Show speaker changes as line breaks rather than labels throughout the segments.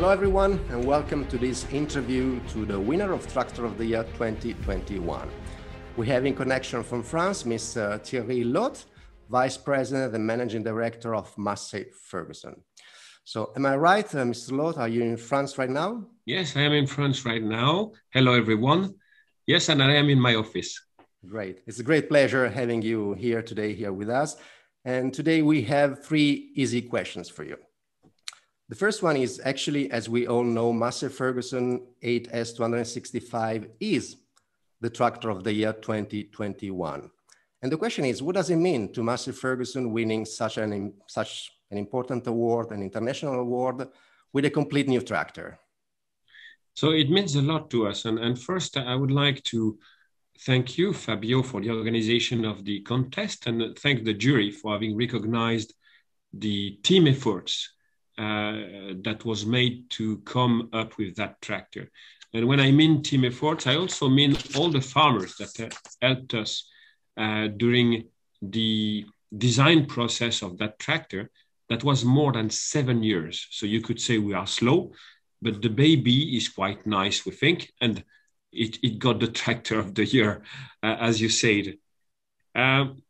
Hello, everyone, and welcome to this interview to the winner of Tractor of the Year 2021. We have in connection from France Mr. Uh, Thierry Lot, Vice President and Managing Director of Massey Ferguson. So, am I right, uh, Mr. Lot? Are you in France right now?
Yes, I am in France right now. Hello, everyone. Yes, and I am in
my office. Great. It's a great pleasure having you here today, here with us. And today we have three easy questions for you. The first one is actually, as we all know, Massey Ferguson 8S265 is the tractor of the year 2021. And the question is, what does it mean to Massey Ferguson winning such an, such an important award, an international award, with a complete new tractor?
So it means a lot to us. And, and first, I would like to thank you, Fabio, for the organization of the contest and thank the jury for having recognized the team efforts uh, that was made to come up with that tractor. And when I mean team efforts, I also mean all the farmers that uh, helped us uh, during the design process of that tractor. That was more than seven years. So you could say we are slow, but the baby is quite nice, we think. And it, it got the tractor of the year, uh, as you said. Um,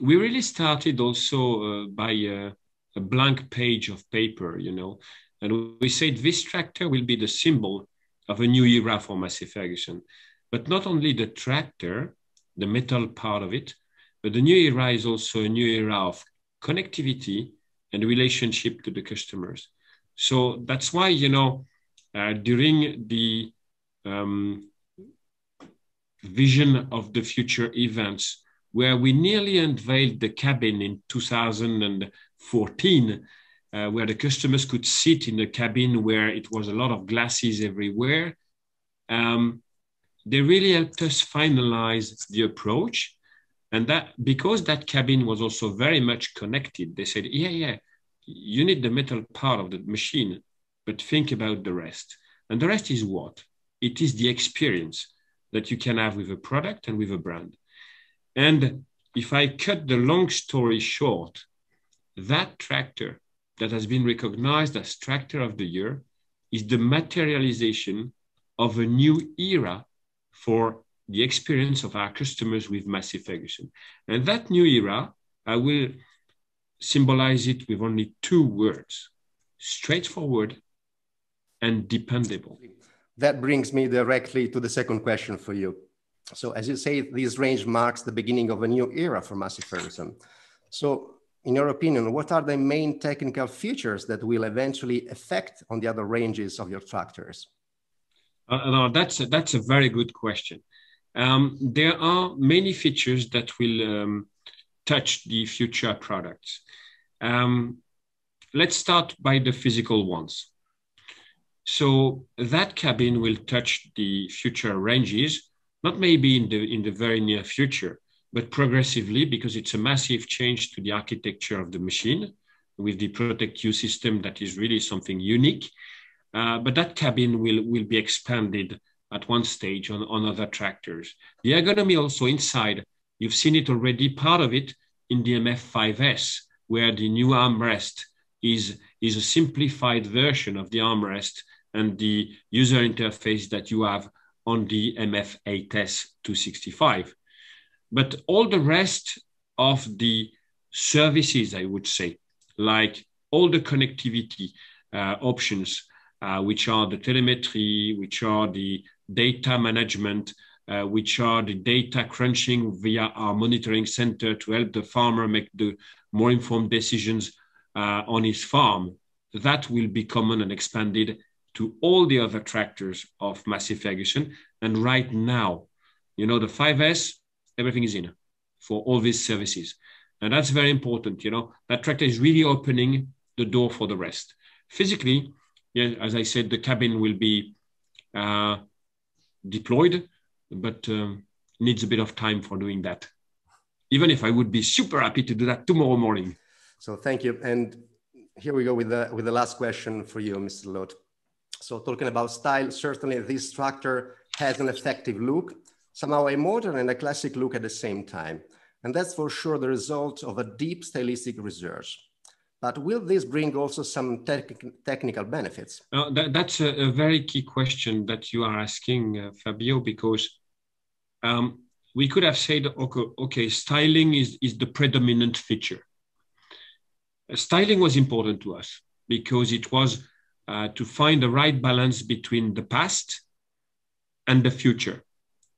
we really started also uh, by a blank page of paper, you know. And we said this tractor will be the symbol of a new era for Massey Ferguson. But not only the tractor, the metal part of it, but the new era is also a new era of connectivity and relationship to the customers. So that's why, you know, uh, during the um, vision of the future events, where we nearly unveiled the cabin in 2000 and 14, uh, where the customers could sit in the cabin where it was a lot of glasses everywhere. Um, they really helped us finalize the approach. And that because that cabin was also very much connected, they said, yeah, yeah, you need the metal part of the machine, but think about the rest. And the rest is what? It is the experience that you can have with a product and with a brand. And if I cut the long story short, that tractor that has been recognized as tractor of the year is the materialization of a new era for the experience of our customers with Massey Ferguson. And that new era, I will symbolize it with only two words straightforward and dependable.
That brings me directly to the second question for you. So, as you say, this range marks the beginning of a new era for Massey Ferguson. So, in your opinion, what are the main technical features that will eventually affect on the other ranges of your tractors?
Uh, no, that's a, that's a very good question. Um, there are many features that will um, touch the future products. Um, let's start by the physical ones. So that cabin will touch the future ranges, not maybe in the in the very near future, but progressively because it's a massive change to the architecture of the machine with the Protect Q system that is really something unique. Uh, but that cabin will, will be expanded at one stage on, on other tractors. The ergonomy also inside, you've seen it already, part of it in the MF5S, where the new armrest is, is a simplified version of the armrest and the user interface that you have on the MF8S 265. But all the rest of the services, I would say, like all the connectivity uh, options, uh, which are the telemetry, which are the data management, uh, which are the data crunching via our monitoring center to help the farmer make the more informed decisions uh, on his farm. That will be common and expanded to all the other tractors of Massey Ferguson. And right now, you know, the 5S everything is in for all these services. And that's very important. You know, that tractor is really opening the door for the rest. Physically, yeah, as I said, the cabin will be uh, deployed, but um, needs a bit of time for doing that. Even if I would be super happy to do that tomorrow morning.
So thank you. And here we go with the with the last question for you, Mr. Lott. So talking about style, certainly this tractor has an effective look somehow a modern and a classic look at the same time. And that's for sure the result of a deep stylistic research. But will this bring also some technical benefits?
Uh, that, that's a, a, very key question that you are asking, uh, Fabio, because um, we could have said, okay, okay styling is, is the predominant feature. Uh, styling was important to us because it was uh, to find the right balance between the past and the future.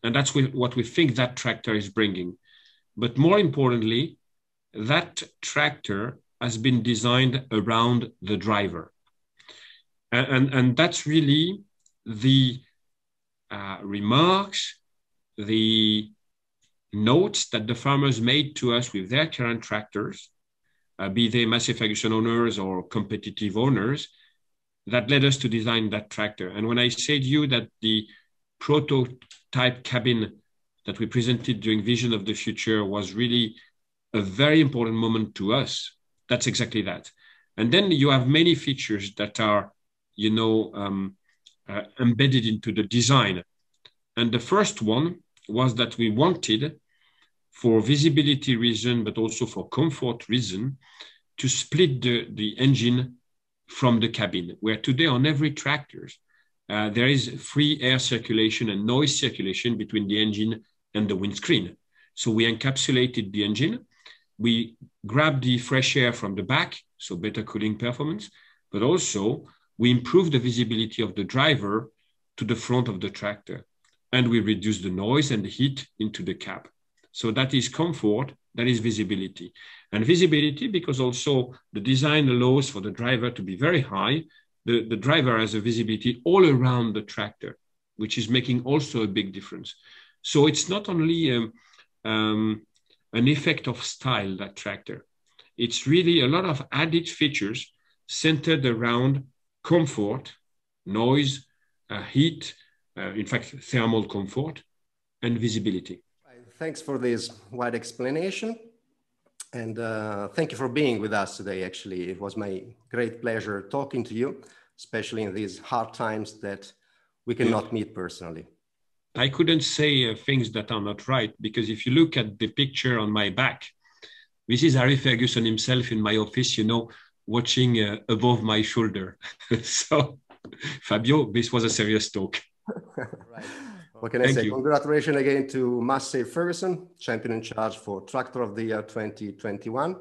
And that's what we think that tractor is bringing. But more importantly, that tractor has been designed around the driver. And, and, and that's really the uh, remarks, the notes that the farmers made to us with their current tractors, uh, be they massive Ferguson owners or competitive owners, that led us to design that tractor. And when I say to you that the proto type cabin that we presented during Vision of the Future was really a very important moment to us. That's exactly that. And then you have many features that are, you know, um, uh, embedded into the design. And the first one was that we wanted, for visibility reason, but also for comfort reason, to split the, the engine from the cabin, where today on every tractors uh, there is free air circulation and noise circulation between the engine and the windscreen. So we encapsulated the engine. We grabbed the fresh air from the back, so better cooling performance, but also we improved the visibility of the driver to the front of the tractor. And we reduced the noise and the heat into the cab. So that is comfort, that is visibility. And visibility, because also the design allows for the driver to be very high the, the driver has a visibility all around the tractor, which is making also a big difference. So it's not only um, um, an effect of style, that tractor. It's really a lot of added features centered around comfort, noise, uh, heat, uh, in fact, thermal comfort, and visibility.
Thanks for this wide explanation. And uh, thank you for being with us today. Actually, it was my great pleasure talking to you, especially in these hard times that we cannot meet personally.
I couldn't say uh, things that are not right because if you look at the picture on my back, this is Harry Ferguson himself in my office, you know, watching uh, above my shoulder. so, Fabio, this was a serious talk.
right. What can I say? You. Congratulations again to Massey Ferguson, champion in charge for Tractor of the Year 2021.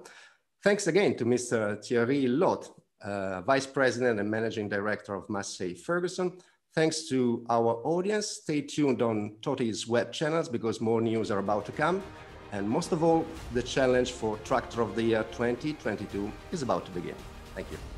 Thanks again to Mr. Thierry Lot, uh, Vice President and Managing Director of Massey Ferguson. Thanks to our audience. Stay tuned on Toti's web channels because more news are about to come. And most of all, the challenge for Tractor of the Year 2022 is about to begin. Thank you.